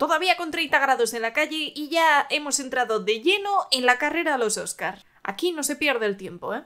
Todavía con 30 grados en la calle y ya hemos entrado de lleno en la carrera a los Oscars. Aquí no se pierde el tiempo, ¿eh?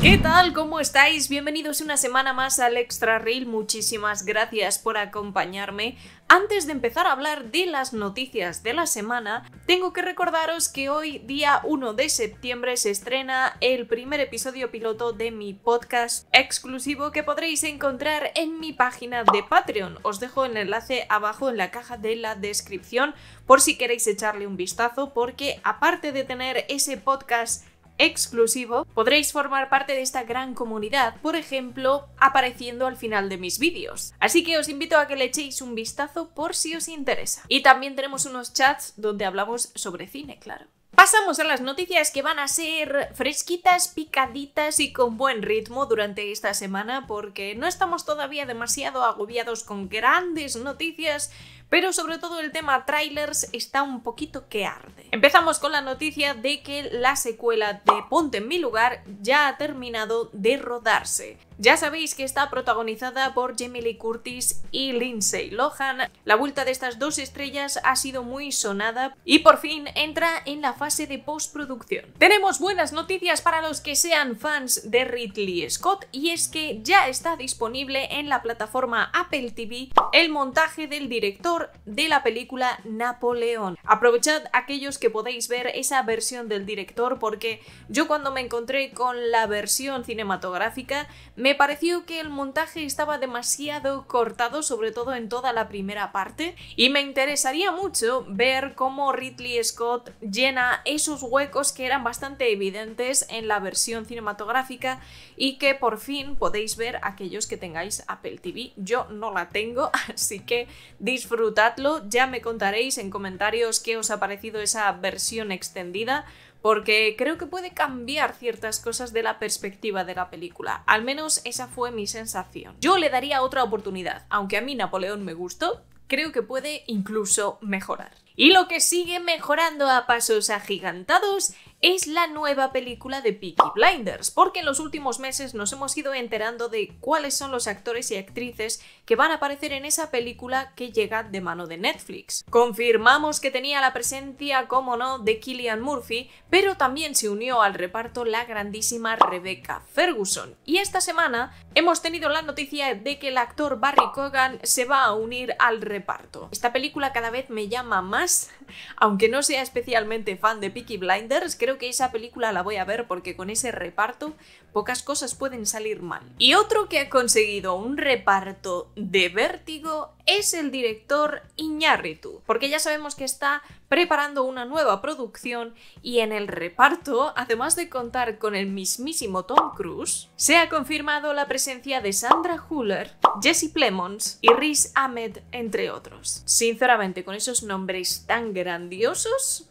¿Qué tal? ¿Cómo estáis? Bienvenidos una semana más al Extra Reel. Muchísimas gracias por acompañarme. Antes de empezar a hablar de las noticias de la semana, tengo que recordaros que hoy, día 1 de septiembre, se estrena el primer episodio piloto de mi podcast exclusivo que podréis encontrar en mi página de Patreon. Os dejo el enlace abajo en la caja de la descripción por si queréis echarle un vistazo, porque aparte de tener ese podcast exclusivo, podréis formar parte de esta gran comunidad, por ejemplo, apareciendo al final de mis vídeos. Así que os invito a que le echéis un vistazo por si os interesa. Y también tenemos unos chats donde hablamos sobre cine, claro. Pasamos a las noticias que van a ser fresquitas, picaditas y con buen ritmo durante esta semana porque no estamos todavía demasiado agobiados con grandes noticias, pero sobre todo el tema trailers está un poquito que arde. Empezamos con la noticia de que la secuela de Ponte en mi lugar ya ha terminado de rodarse. Ya sabéis que está protagonizada por Jamie Lee Curtis y Lindsay Lohan. La vuelta de estas dos estrellas ha sido muy sonada y por fin entra en la fase de postproducción. Tenemos buenas noticias para los que sean fans de Ridley Scott y es que ya está disponible en la plataforma Apple TV el montaje del director de la película Napoleón. Aprovechad aquellos que podéis ver esa versión del director porque yo cuando me encontré con la versión cinematográfica me pareció que el montaje estaba demasiado cortado, sobre todo en toda la primera parte, y me interesaría mucho ver cómo Ridley Scott llena esos huecos que eran bastante evidentes en la versión cinematográfica y que por fin podéis ver aquellos que tengáis Apple TV. Yo no la tengo, así que disfrutad disfrutadlo, ya me contaréis en comentarios qué os ha parecido esa versión extendida, porque creo que puede cambiar ciertas cosas de la perspectiva de la película, al menos esa fue mi sensación. Yo le daría otra oportunidad, aunque a mí Napoleón me gustó, creo que puede incluso mejorar. Y lo que sigue mejorando a pasos agigantados es la nueva película de Peaky Blinders, porque en los últimos meses nos hemos ido enterando de cuáles son los actores y actrices que van a aparecer en esa película que llega de mano de Netflix. Confirmamos que tenía la presencia, como no, de Killian Murphy, pero también se unió al reparto la grandísima Rebecca Ferguson. Y esta semana hemos tenido la noticia de que el actor Barry Cogan se va a unir al reparto. Esta película cada vez me llama más aunque no sea especialmente fan de Peaky Blinders, creo que esa película la voy a ver porque con ese reparto pocas cosas pueden salir mal. Y otro que ha conseguido un reparto de vértigo es el director Iñárritu, porque ya sabemos que está preparando una nueva producción y en el reparto, además de contar con el mismísimo Tom Cruise, se ha confirmado la presencia de Sandra Huller, Jesse Plemons y Rhys Ahmed, entre otros. Sinceramente, con esos nombres tan grandiosos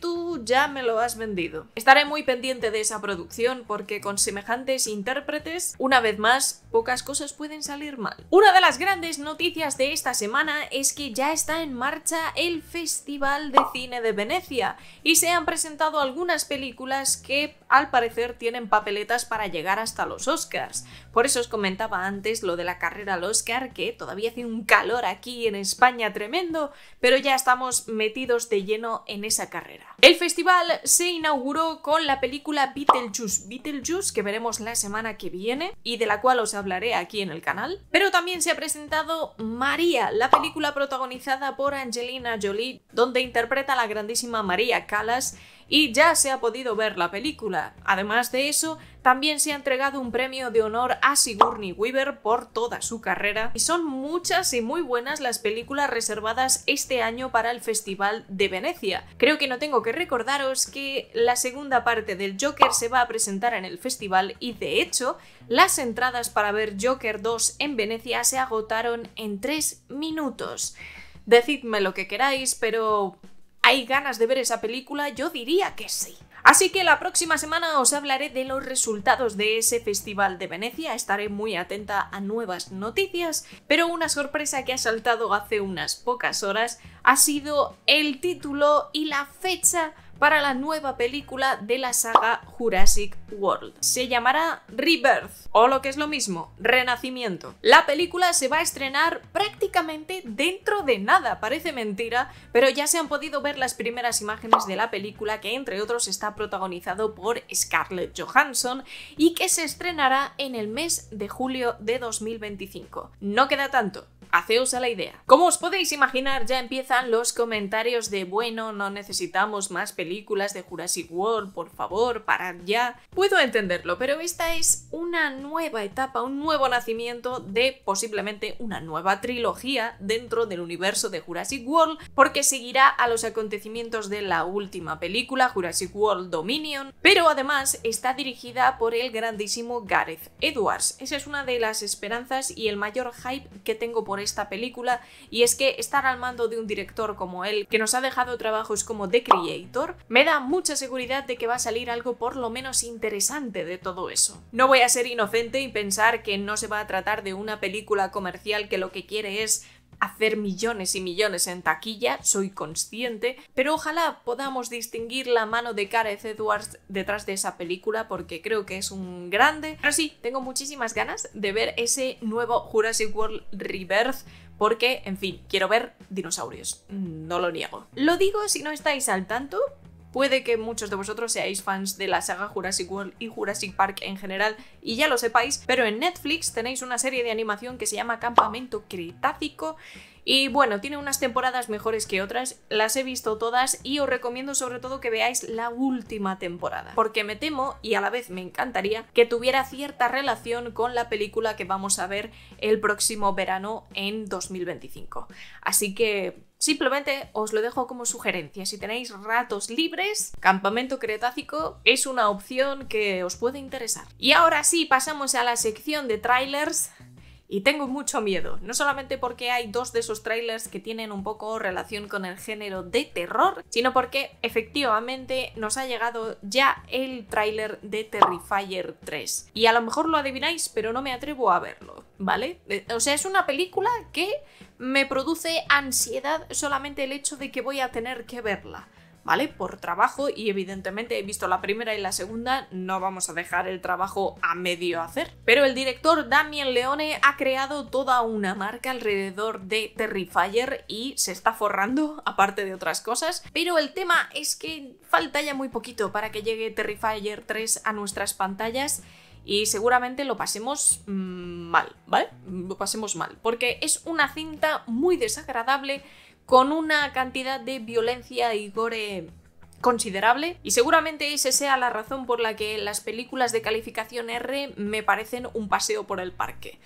tú ya me lo has vendido. Estaré muy pendiente de esa producción porque con semejantes intérpretes, una vez más, pocas cosas pueden salir mal. Una de las grandes noticias de esta semana es que ya está en marcha el Festival de Cine de Venecia y se han presentado algunas películas que al parecer tienen papeletas para llegar hasta los Oscars. Por eso os comentaba antes lo de la carrera al Oscar, que todavía hace un calor aquí en España tremendo, pero ya estamos metidos de lleno en carrera. El festival se inauguró con la película Beetlejuice, Beetlejuice que veremos la semana que viene y de la cual os hablaré aquí en el canal, pero también se ha presentado María, la película protagonizada por Angelina Jolie, donde interpreta a la grandísima María Callas y ya se ha podido ver la película. Además de eso, también se ha entregado un premio de honor a Sigourney Weaver por toda su carrera y son muchas y muy buenas las películas reservadas este año para el Festival de Venecia. Creo que no tengo que recordaros que la segunda parte del Joker se va a presentar en el festival y de hecho las entradas para ver Joker 2 en Venecia se agotaron en 3 minutos. Decidme lo que queráis, pero ¿Hay ganas de ver esa película? Yo diría que sí. Así que la próxima semana os hablaré de los resultados de ese Festival de Venecia, estaré muy atenta a nuevas noticias, pero una sorpresa que ha saltado hace unas pocas horas ha sido el título y la fecha para la nueva película de la saga Jurassic World. Se llamará Rebirth, o lo que es lo mismo, Renacimiento. La película se va a estrenar prácticamente dentro de nada, parece mentira, pero ya se han podido ver las primeras imágenes de la película que entre otros está protagonizado por Scarlett Johansson y que se estrenará en el mes de julio de 2025. No queda tanto, Haceos a la idea. Como os podéis imaginar, ya empiezan los comentarios de bueno, no necesitamos más películas de Jurassic World, por favor, parad ya. Puedo entenderlo, pero esta es una nueva etapa, un nuevo nacimiento de posiblemente una nueva trilogía dentro del universo de Jurassic World, porque seguirá a los acontecimientos de la última película, Jurassic World Dominion, pero además está dirigida por el grandísimo Gareth Edwards. Esa es una de las esperanzas y el mayor hype que tengo por esta película y es que estar al mando de un director como él, que nos ha dejado trabajos como The Creator, me da mucha seguridad de que va a salir algo por lo menos interesante de todo eso. No voy a ser inocente y pensar que no se va a tratar de una película comercial que lo que quiere es hacer millones y millones en taquilla, soy consciente, pero ojalá podamos distinguir la mano de Gareth Edwards detrás de esa película porque creo que es un grande. Pero sí, tengo muchísimas ganas de ver ese nuevo Jurassic World Rebirth porque, en fin, quiero ver dinosaurios, no lo niego. Lo digo si no estáis al tanto, Puede que muchos de vosotros seáis fans de la saga Jurassic World y Jurassic Park en general y ya lo sepáis, pero en Netflix tenéis una serie de animación que se llama Campamento Cretácico y bueno, tiene unas temporadas mejores que otras, las he visto todas y os recomiendo sobre todo que veáis la última temporada, porque me temo y a la vez me encantaría que tuviera cierta relación con la película que vamos a ver el próximo verano en 2025. Así que Simplemente os lo dejo como sugerencia. Si tenéis ratos libres, Campamento Cretácico es una opción que os puede interesar. Y ahora sí, pasamos a la sección de trailers y tengo mucho miedo, no solamente porque hay dos de esos trailers que tienen un poco relación con el género de terror, sino porque efectivamente nos ha llegado ya el tráiler de Terrifier 3. Y a lo mejor lo adivináis, pero no me atrevo a verlo, ¿vale? Eh, o sea, es una película que me produce ansiedad solamente el hecho de que voy a tener que verla. ¿vale? Por trabajo y evidentemente he visto la primera y la segunda, no vamos a dejar el trabajo a medio hacer. Pero el director Damien Leone ha creado toda una marca alrededor de Terrifier y se está forrando, aparte de otras cosas, pero el tema es que falta ya muy poquito para que llegue Terrifier 3 a nuestras pantallas y seguramente lo pasemos mm, mal, ¿vale? Lo pasemos mal, porque es una cinta muy desagradable con una cantidad de violencia y gore considerable y seguramente esa sea la razón por la que las películas de calificación R me parecen un paseo por el parque.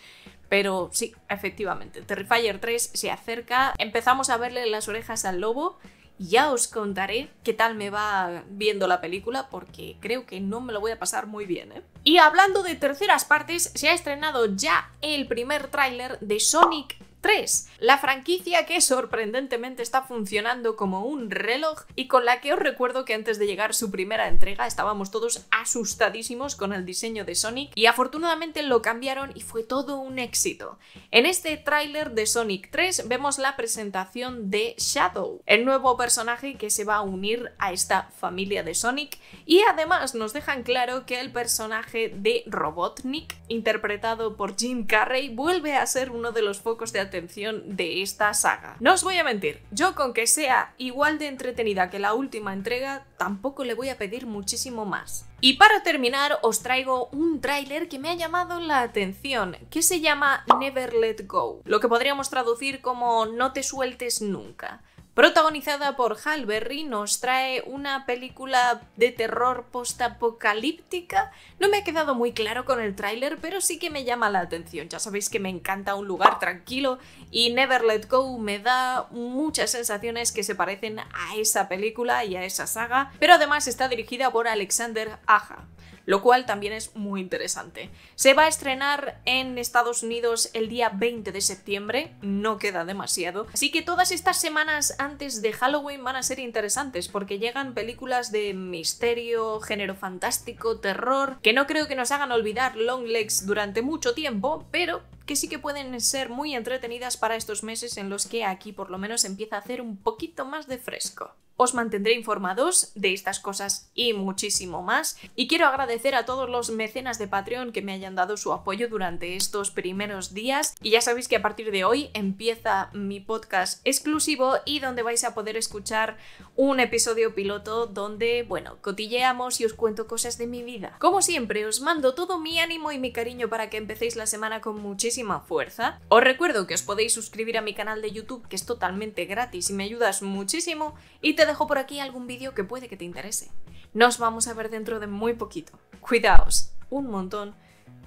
Pero sí, efectivamente, Terrifier 3 se acerca, empezamos a verle las orejas al lobo y ya os contaré qué tal me va viendo la película porque creo que no me lo voy a pasar muy bien. ¿eh? Y hablando de terceras partes, se ha estrenado ya el primer tráiler de Sonic 3. La franquicia que sorprendentemente está funcionando como un reloj y con la que os recuerdo que antes de llegar su primera entrega estábamos todos asustadísimos con el diseño de Sonic y afortunadamente lo cambiaron y fue todo un éxito. En este tráiler de Sonic 3 vemos la presentación de Shadow, el nuevo personaje que se va a unir a esta familia de Sonic y además nos dejan claro que el personaje de Robotnik, interpretado por Jim Carrey, vuelve a ser uno de los focos de atención de esta saga. No os voy a mentir, yo con que sea igual de entretenida que la última entrega, tampoco le voy a pedir muchísimo más. Y para terminar os traigo un tráiler que me ha llamado la atención, que se llama Never Let Go, lo que podríamos traducir como No te sueltes nunca protagonizada por Hal Berry, nos trae una película de terror postapocalíptica. No me ha quedado muy claro con el tráiler, pero sí que me llama la atención. Ya sabéis que me encanta un lugar tranquilo y Never Let Go me da muchas sensaciones que se parecen a esa película y a esa saga, pero además está dirigida por Alexander Aja lo cual también es muy interesante. Se va a estrenar en Estados Unidos el día 20 de septiembre, no queda demasiado, así que todas estas semanas antes de Halloween van a ser interesantes porque llegan películas de misterio, género fantástico, terror, que no creo que nos hagan olvidar Long Legs durante mucho tiempo, pero que sí que pueden ser muy entretenidas para estos meses en los que aquí por lo menos empieza a hacer un poquito más de fresco. Os mantendré informados de estas cosas y muchísimo más. Y quiero agradecer a todos los mecenas de Patreon que me hayan dado su apoyo durante estos primeros días. Y ya sabéis que a partir de hoy empieza mi podcast exclusivo y donde vais a poder escuchar un episodio piloto donde, bueno, cotilleamos y os cuento cosas de mi vida. Como siempre, os mando todo mi ánimo y mi cariño para que empecéis la semana con muchísimo fuerza. Os recuerdo que os podéis suscribir a mi canal de YouTube, que es totalmente gratis y me ayudas muchísimo, y te dejo por aquí algún vídeo que puede que te interese. Nos vamos a ver dentro de muy poquito. Cuidaos un montón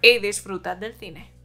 y disfrutad del cine.